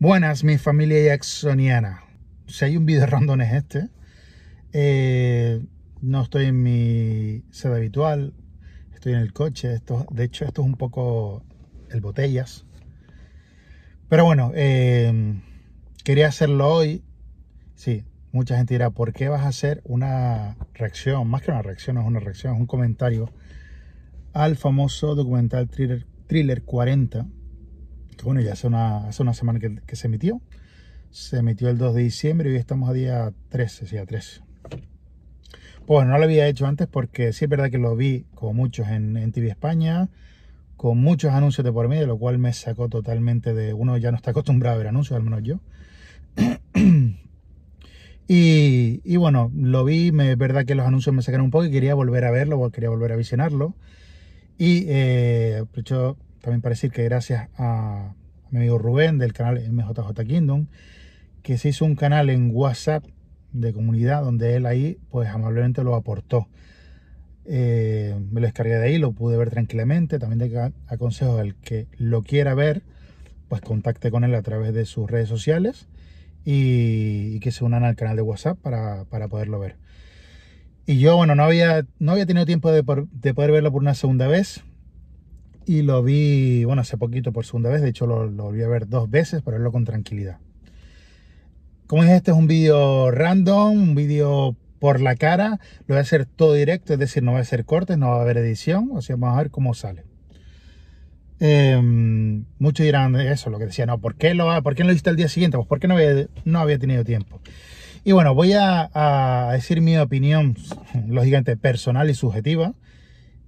Buenas, mi familia jacksoniana. Si hay un video random es este. Eh, no estoy en mi sede habitual, estoy en el coche. Esto, de hecho, esto es un poco el botellas. Pero bueno, eh, quería hacerlo hoy. Sí, mucha gente dirá, ¿por qué vas a hacer una reacción? Más que una reacción, es una reacción, es un comentario al famoso documental thriller 40 bueno, ya hace una, semana que, se emitió. Se emitió el 2 de diciembre y hoy estamos a día 13, sí, a 13. Pues no lo había hecho antes porque sí es verdad que lo vi Como muchos en, TV España, con muchos anuncios de por medio, lo cual me sacó totalmente de... Uno ya no está acostumbrado a ver anuncios, al menos yo. y, bueno, lo vi, me, es verdad que los anuncios me sacaron un poco y quería volver a verlo, quería volver a visionarlo. Y eh, también para decir que gracias a mi amigo Rubén del canal MJJ Kingdom, que se hizo un canal en WhatsApp de comunidad donde él ahí pues amablemente lo aportó. Eh, me lo descargué de ahí, lo pude ver tranquilamente. También te aconsejo al que lo quiera ver, pues contacte con él a través de sus redes sociales y, que se unan al canal de WhatsApp para, poderlo ver. Y yo, bueno, no había, no había tenido tiempo de poder verlo por una segunda vez, y lo vi, bueno, hace poquito por segunda vez, de hecho lo, volví a ver dos veces para verlo con tranquilidad. Como es este es un vídeo random, un vídeo por la cara, lo voy a hacer todo directo, es decir, no va a ser cortes, no va a haber edición, o sea, vamos a ver cómo sale. Em, muchos dirán eso, lo que decía, no, ¿por qué lo, por qué no lo viste al día siguiente? Pues porque no había, tenido tiempo. Y bueno, voy a, a decir mi opinión, lógicamente personal y subjetiva,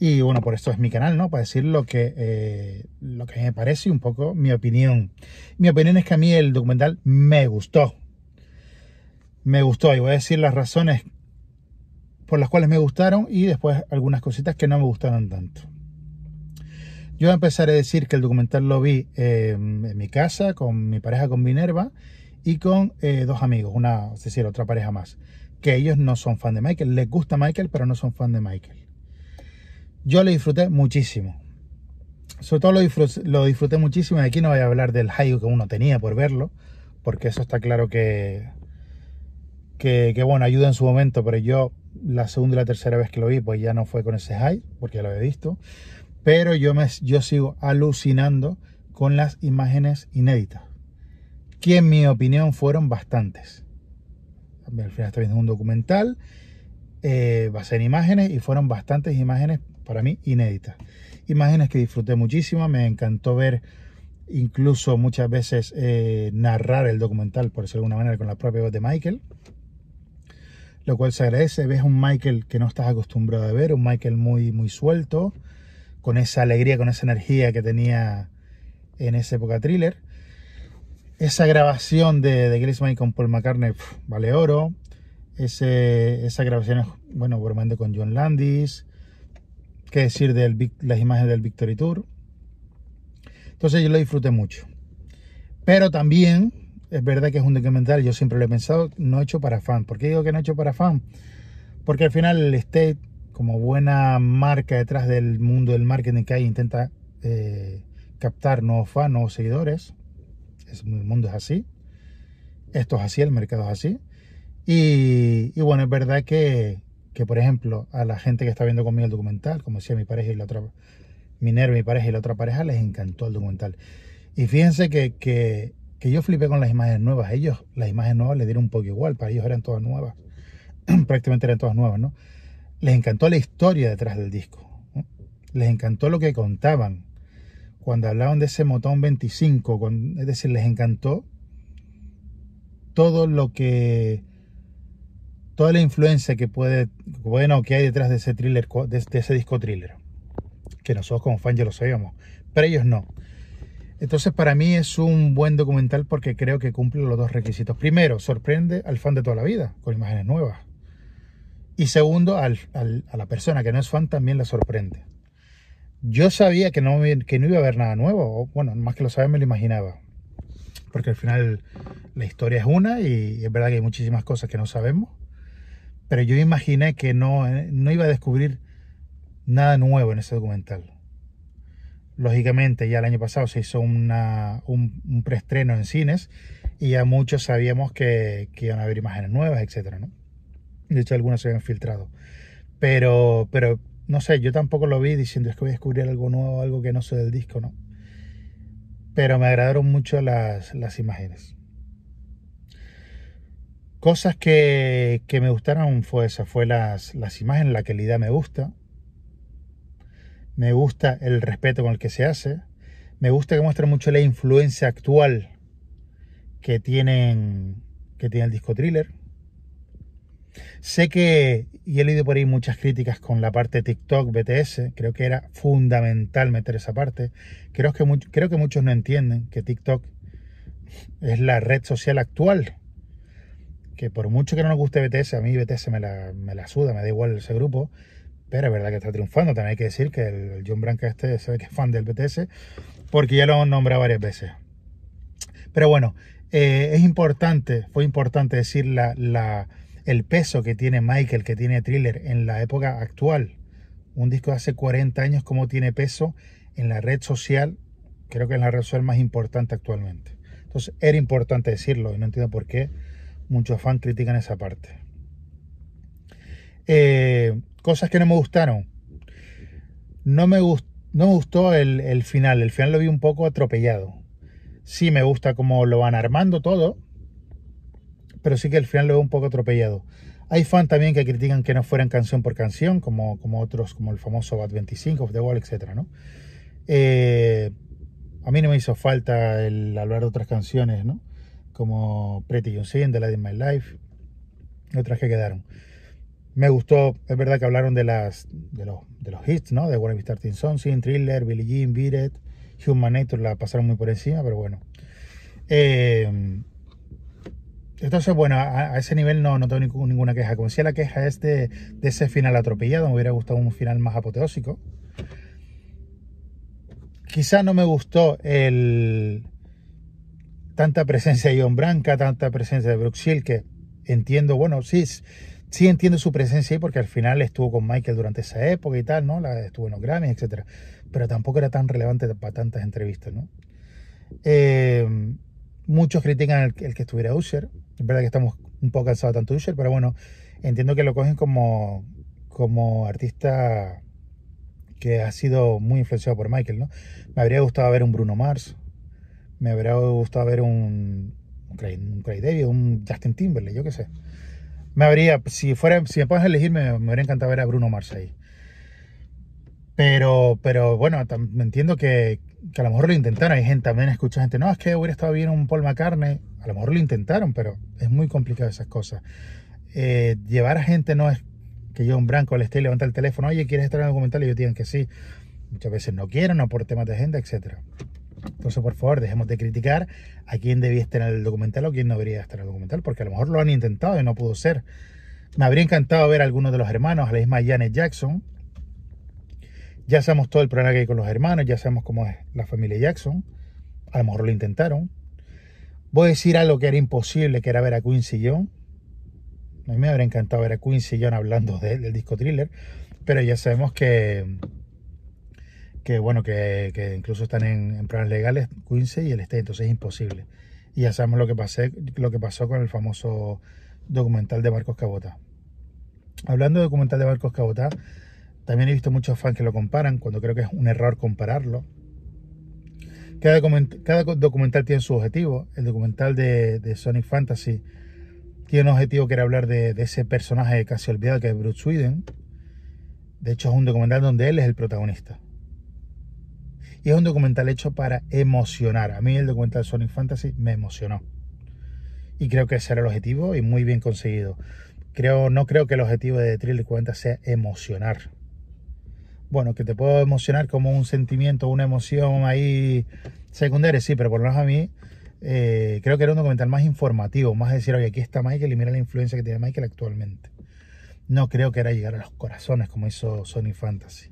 y bueno, por esto es mi canal, ¿no? Para decir lo que, eh, lo que me parece y un poco mi opinión. Mi opinión es que a mí el documental me gustó. Me gustó y voy a decir las razones por las cuales me gustaron y después algunas cositas que no me gustaron tanto. Yo empezaré a decir que el documental lo vi eh, en mi casa con mi pareja, con Minerva y con eh, dos amigos, una, es decir, otra pareja más, que ellos no son fan de Michael, les gusta Michael, pero no son fan de Michael. Yo lo disfruté muchísimo. Sobre todo lo disfruté, lo disfruté muchísimo. Aquí no voy a hablar del hype que uno tenía por verlo, porque eso está claro que, que, bueno, ayuda en su momento, pero yo la segunda y la tercera vez que lo vi, pues ya no fue con ese hype, porque ya lo había visto. Pero yo, me, yo sigo alucinando con las imágenes inéditas, que en mi opinión fueron bastantes. Al final está viendo un documental, va a ser imágenes y fueron bastantes imágenes para mí inédita. Imágenes que disfruté muchísimo, me encantó ver incluso muchas veces eh, narrar el documental, por decirlo de alguna manera, con la propia voz de Michael, lo cual se agradece. Ves un Michael que no estás acostumbrado a ver, un Michael muy, muy suelto, con esa alegría, con esa energía que tenía en esa época thriller. Esa grabación de, de Mike con Paul McCartney vale oro. esa grabación es, bueno, con John Landis qué decir de las imágenes del Victory Tour. Entonces yo lo disfruté mucho. Pero también es verdad que es un documental, yo siempre lo he pensado, no he hecho para fan. ¿Por qué digo que no hecho para fan? Porque al final el State, como buena marca detrás del mundo del marketing que hay, intenta eh, captar nuevos fans, nuevos seguidores. Es, el mundo es así. Esto es así, el mercado es así. y bueno, es verdad que que, por ejemplo, a la gente que está viendo conmigo el documental, como decía mi pareja y la otra, y mi pareja y la otra pareja, les encantó el documental. Y fíjense que, yo flipé con las imágenes nuevas. Ellos, las imágenes nuevas les dieron un poco igual, para ellos eran todas nuevas. Prácticamente eran todas nuevas, ¿no? Les encantó la historia detrás del disco. Les encantó lo que contaban. Cuando hablaban de ese Motón 25, es decir, les encantó todo lo que toda la influencia que puede, bueno, que hay detrás de ese thriller, de, ese disco thriller. Que nosotros como fans ya lo sabíamos, pero ellos no. Entonces para mí es un buen documental porque creo que cumple los dos requisitos. Primero, sorprende al fan de toda la vida con imágenes nuevas. Y segundo, al, a la persona que no es fan también la sorprende. Yo sabía que no, que no iba a haber nada nuevo, o, bueno, más que lo sabía me lo imaginaba. Porque al final la historia es una y es verdad que hay muchísimas cosas que no sabemos pero yo imaginé que eh, no, iba a descubrir nada nuevo en ese documental. Lógicamente, ya el año pasado se hizo un, preestreno en cines y ya muchos sabíamos que, que iban a haber imágenes nuevas, etc. De hecho, algunas se habían filtrado. Pero, pero, no sé, yo tampoco lo vi diciendo es que voy a descubrir algo nuevo, algo que no sé del disco, ¿no? Pero me agradaron mucho las, las imágenes. Cosas que, me gustaron fue esa, fue las, las imágenes, la calidad me gusta. Me gusta el respeto con el que se hace. Me gusta que muestra mucho la influencia actual que tienen que tiene el disco thriller. Sé que, y he leído por ahí muchas críticas con la parte TikTok BTS, creo que era fundamental meter esa parte. Creo que, creo que muchos no entienden que TikTok es la red social actual que por mucho que no nos guste BTS, a mí BTS me la, me la suda, me da igual ese grupo, pero es verdad que está triunfando. También hay que decir que el John Branca este sabe que es fan del BTS, porque ya lo han nombrado varias veces. Pero bueno, eh, es importante, fue importante decir la, la, el peso que tiene Michael, que tiene Thriller en la época actual. Un disco de hace 40 años, cómo tiene peso en la red social, creo que es la red social más importante actualmente. Entonces era importante decirlo y no entiendo por qué muchos fans critican esa parte. Eh, cosas que no me gustaron. No me, gustó el, final. El final lo vi un poco atropellado. Sí me gusta cómo lo van armando todo. Pero sí que el final lo veo un poco atropellado. Hay fans también que critican que no fueran canción por canción, como, otros, como el famoso Bad 25, Of The Wall, etc. Eh, a mí no me hizo falta el hablar de otras canciones, ¿no? como Pretty Young Sin, The Lady in My Life, otras que quedaron. Me gustó, es verdad que hablaron de, las, de, los, de los hits, ¿no? De One of Starting Something, Thriller, Billie Jean, Beat Human Nature, la pasaron muy por encima, pero bueno. Eh, entonces, bueno, a, ese nivel no, no tengo ninguna queja. Como decía, la queja es de, ese final atropellado. Me hubiera gustado un final más apoteósico. Quizá no me gustó el, tanta presencia de Ion Branca, tanta presencia de Brooke que entiendo, bueno, sí, sí entiendo su presencia ahí porque al final estuvo con Michael durante esa época y tal, ¿no? La, estuvo en los Grammys, etc. Pero tampoco era tan relevante para tantas entrevistas, ¿no? Eh, muchos critican el, que estuviera Usher. Es verdad que estamos un poco cansados tanto Usher, pero bueno, entiendo que lo cogen como, como artista que ha sido muy influenciado por Michael, ¿no? Me habría gustado ver un Bruno Mars, me habría gustado ver un, un, Craig, un un Justin Timberlake, yo qué sé. Me habría, si fuera, si me puedes elegir, me, me hubiera encantado ver a Bruno Mars ahí. Pero, pero bueno, me entiendo que, a lo mejor lo intentaron. Hay gente también, escucha gente, no, es que hubiera estado bien un Paul McCartney. A lo mejor lo intentaron, pero es muy complicado esas cosas. Eh, llevar a gente no es que yo un branco le esté levanta el teléfono, oye, ¿quieres estar en el documental? Y yo digan que sí. Muchas veces no quieren, no por temas de agenda, etcétera. Entonces, por favor, dejemos de criticar a quién debía estar en el documental o quién no debería estar en el documental, porque a lo mejor lo han intentado y no pudo ser. Me habría encantado ver a algunos de los hermanos, a la misma Janet Jackson. Ya sabemos todo el problema que hay con los hermanos, ya sabemos cómo es la familia Jackson. A lo mejor lo intentaron. Voy a decir algo que era imposible, que era ver a Quincy John. A mí me habría encantado ver a Quincy John hablando del disco thriller, pero ya sabemos que que bueno, que, incluso están en, planes legales, Quincy y el State, entonces es imposible. Y ya sabemos lo que, lo que pasó con el famoso documental de Marcos Cabota. Hablando de documental de Marcos Cabota, también he visto muchos fans que lo comparan, cuando creo que es un error compararlo. Cada documental, tiene su objetivo. El documental de, Sonic Fantasy tiene un objetivo que era hablar de, de ese personaje casi olvidado que es Bruce Sweden. De hecho, es un documental donde él es el protagonista es un documental hecho para emocionar. A mí el documental Sonic Fantasy me emocionó. Y creo que ese era el objetivo y muy bien conseguido. Creo, no creo que el objetivo de Trill 40 sea emocionar. Bueno, que te puedo emocionar como un sentimiento, una emoción ahí secundaria, sí, pero por lo menos a mí eh, creo que era un documental más informativo, más decir, oye, aquí está Michael y mira la influencia que tiene Michael actualmente. No creo que era llegar a los corazones como hizo sonic Fantasy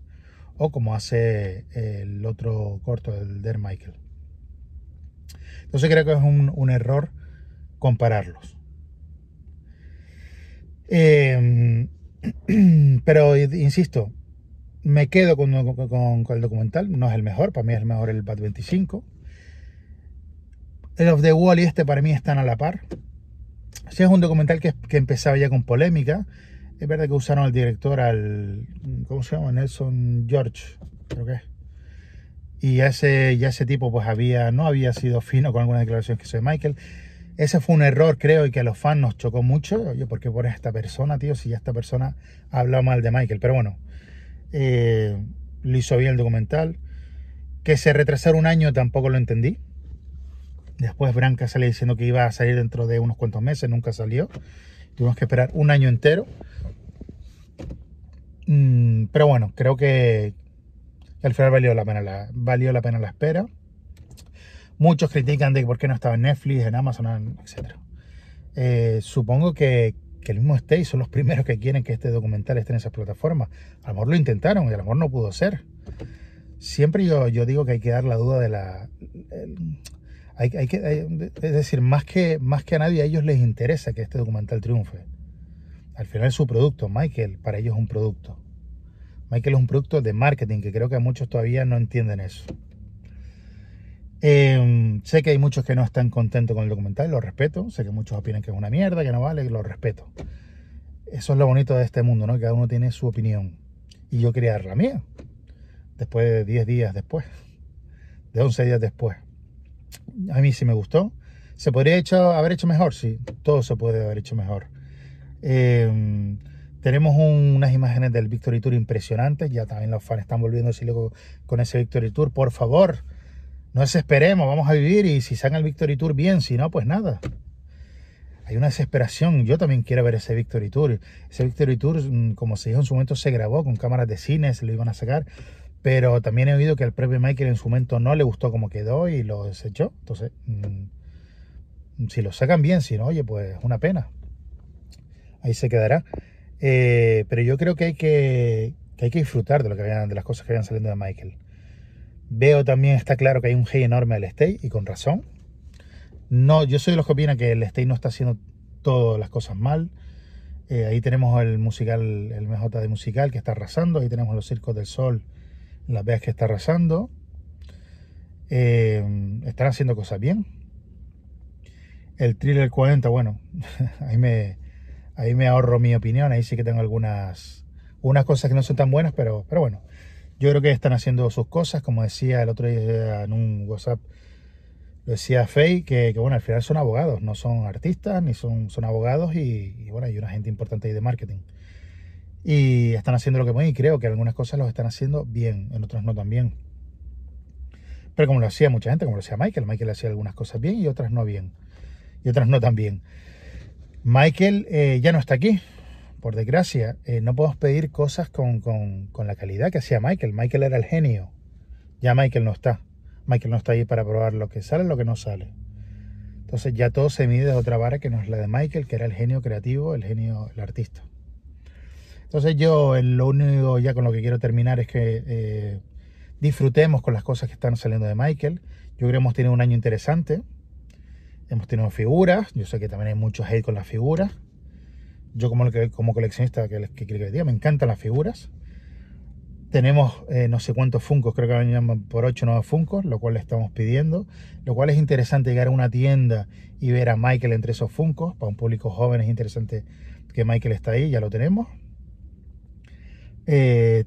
o como hace el otro corto, del Der Michael. Entonces creo que es un, error compararlos. Em, pero insisto, me quedo con, el documental, no es el mejor, para mí es el mejor el Bad 25. El of the Wall y este para mí están a la par. Si es un documental que empezaba ya con polémica, es verdad que usaron al director, al. ¿Cómo se llama? Nelson George, creo que es. Y ese, ese tipo, pues había, no había sido fino con algunas declaraciones que hizo de Michael. Ese fue un error, creo, y que a los fans nos chocó mucho. Oye, ¿por qué pones a esta persona, tío? Si ya esta persona ha hablado mal de Michael. Pero bueno, eh, lo hizo bien el documental. Que se retrasara un año tampoco lo entendí. Después Branca sale diciendo que iba a salir dentro de unos cuantos meses, nunca salió. Tuvimos que esperar un año entero. Mm, pero bueno, creo que, al final valió la pena la, valió la pena la espera. Muchos critican de por qué no estaba en Netflix, en Amazon, etc. Eh, supongo que, el mismo Stay son los primeros que quieren que este documental esté en esas plataformas. A lo mejor lo intentaron y a lo mejor no pudo ser. Siempre yo, digo que hay que dar la duda de la, es decir, más que, más que a nadie a ellos les interesa que este documental triunfe. Al final es su producto, Michael, para ellos es un producto. Michael es un producto de marketing, que creo que muchos todavía no entienden eso. Eh, sé que hay muchos que no están contentos con el documental, lo respeto. Sé que muchos opinan que es una mierda, que no vale, lo respeto. Eso es lo bonito de este mundo, ¿no? Cada uno tiene su opinión. Y yo quería dar la mía. Después de 10 días después. De 11 días después a mí sí me gustó. ¿Se podría hecho, haber hecho mejor? Sí, todo se puede haber hecho mejor. Eh, tenemos unas imágenes del Victory Tour impresionantes. Ya también los fans están volviendo luego con ese Victory Tour. Por favor, no desesperemos, vamos a vivir. Y si salga el Victory Tour bien, si no, pues nada. Hay una desesperación. Yo también quiero ver ese Victory Tour. Ese Victory Tour, mm, como se dijo en su momento, se grabó con cámaras de cine, se lo iban a sacar. Pero también he oído que al propio Michael en su momento no le gustó como quedó y lo desechó. Entonces, mm, si lo sacan bien, si no, oye, pues una pena. Ahí se quedará. Eh, pero yo creo que hay que, hay que disfrutar de, lo que de las cosas que vayan saliendo de Michael. Veo también, está claro que hay un hate enorme al stay y con razón. No, yo soy de los que opinan que el stay no está haciendo todas las cosas mal. Eh, ahí tenemos el musical, el MJ de musical que está arrasando. Ahí tenemos los circos del sol las veas que está arrasando. Eh, están haciendo cosas bien. El thriller 40, bueno, ahí me, ahí me ahorro mi opinión. Ahí sí que tengo algunas unas cosas que no son tan buenas, pero, pero bueno, yo creo que están haciendo sus cosas. Como decía el otro día en un WhatsApp, lo decía Faye, que, bueno, al final son abogados, no son artistas, ni son, son abogados y, y bueno, hay una gente importante ahí de marketing y están haciendo lo que pueden y creo que algunas cosas los están haciendo bien, en otras no tan bien. Pero como lo hacía mucha gente, como lo hacía Michael, Michael hacía algunas cosas bien y otras no bien, y otras no tan bien. Michael eh, ya no está aquí, por desgracia. Eh, no podemos pedir cosas con, con la calidad que hacía Michael. Michael era el genio. Ya Michael no está. Michael no está ahí para probar lo que sale y lo que no sale. Entonces ya todo se mide de otra vara que no es la de Michael, que era el genio creativo, el genio, el artista. Entonces yo lo único ya con lo que quiero terminar es que eh, disfrutemos con las cosas que están saliendo de Michael. Yo creo que hemos tenido un año interesante. Hemos tenido figuras. Yo sé que también hay mucho hate con las figuras. Yo como, coleccionista que, que, que, me encantan las figuras. Tenemos eh, no sé cuántos funcos, creo que van por 8 nuevos funcos, lo cual le estamos pidiendo. Lo cual es interesante llegar a una tienda y ver a Michael entre esos funcos. Para un público joven es interesante que Michael está ahí, ya lo tenemos. Eh,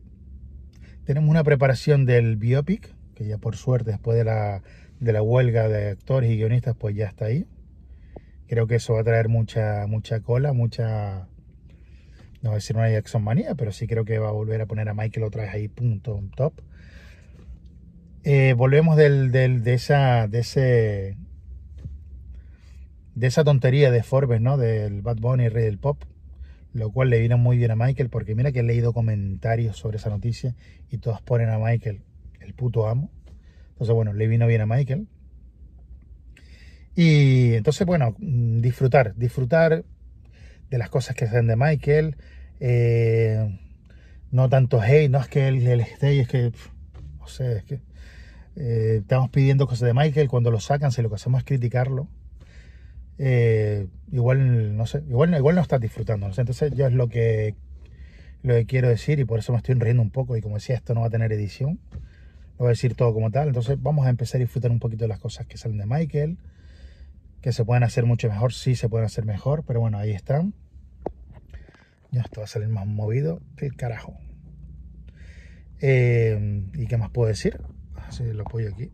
tenemos una preparación del biopic, que ya por suerte después de la, de la huelga de actores y guionistas, pues ya está ahí. Creo que eso va a traer mucha, mucha cola, mucha, no voy a decir una Jackson manía, pero sí creo que va a volver a poner a Michael otra vez ahí, punto, top. Eh, volvemos del, de esa, de ese, de esa tontería de Forbes, ¿no? Del Bad Bunny, Rey del Pop lo cual le vino muy bien a Michael, porque mira que he leído comentarios sobre esa noticia y todos ponen a Michael el puto amo. Entonces, bueno, le vino bien a Michael. Y entonces, bueno, mm, disfrutar, disfrutar de las cosas que hacen de Michael. Eh, no tanto hey no es que él, el y es que, no sé, es que eh, estamos pidiendo cosas de Michael, cuando lo sacan, si lo que hacemos es criticarlo eh, igual, no sé, igual, igual no estás disfrutando. Entonces yo es lo que, lo quiero decir y por eso me estoy riendo un poco y como decía, esto no va a tener edición. Lo voy a decir todo como tal. Entonces vamos a empezar a disfrutar un poquito de las cosas que salen de Michael. Que se pueden hacer mucho mejor, sí se pueden hacer mejor, pero bueno, ahí están. Ya esto va a salir más movido que carajo. Eh, ¿Y qué más puedo decir? Así ah, lo apoyo aquí.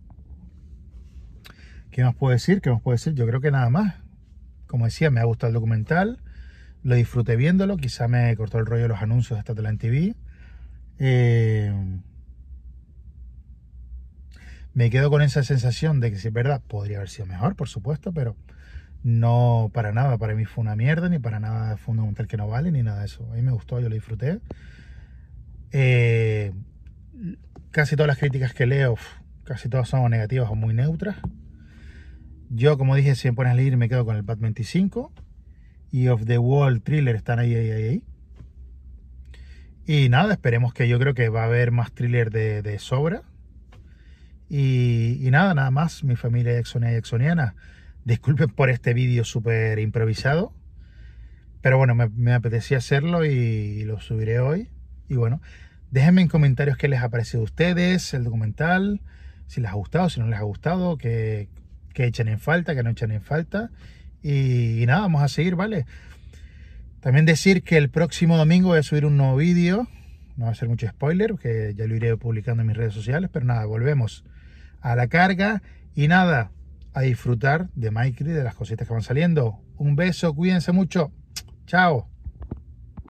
¿Qué más puedo decir? ¿Qué más puedo decir? Yo creo que nada más. Como decía, me ha gustado el documental, lo disfruté viéndolo, quizá me cortó el rollo los anuncios de Stateland TV. Eh, me quedo con esa sensación de que si es verdad, podría haber sido mejor, por supuesto, pero no para nada, para mí fue una mierda, ni para nada fue un documental que no vale, ni nada de eso. A mí me gustó, yo lo disfruté. Eh, casi todas las críticas que leo, casi todas son negativas o muy neutras. Yo, como dije, si me pones a leer, me quedo con el Pad 25 y Of the Wall Thriller están ahí, ahí, ahí, Y nada, esperemos que yo creo que va a haber más thriller de, sobra. Y, nada, nada más, mi familia Jacksonía y Exxoniana Disculpen por este vídeo súper improvisado. Pero bueno, me, apetecía hacerlo y, lo subiré hoy. Y bueno, déjenme en comentarios qué les ha parecido a ustedes el documental, si les ha gustado, si no les ha gustado, que, que echen en falta, que no echen en falta. Y, nada, vamos a seguir, ¿vale? También decir que el próximo domingo voy a subir un nuevo vídeo. No va a ser mucho spoiler, que ya lo iré publicando en mis redes sociales. Pero nada, volvemos a la carga. Y nada, a disfrutar de Mike de las cositas que van saliendo. Un beso, cuídense mucho. Chao.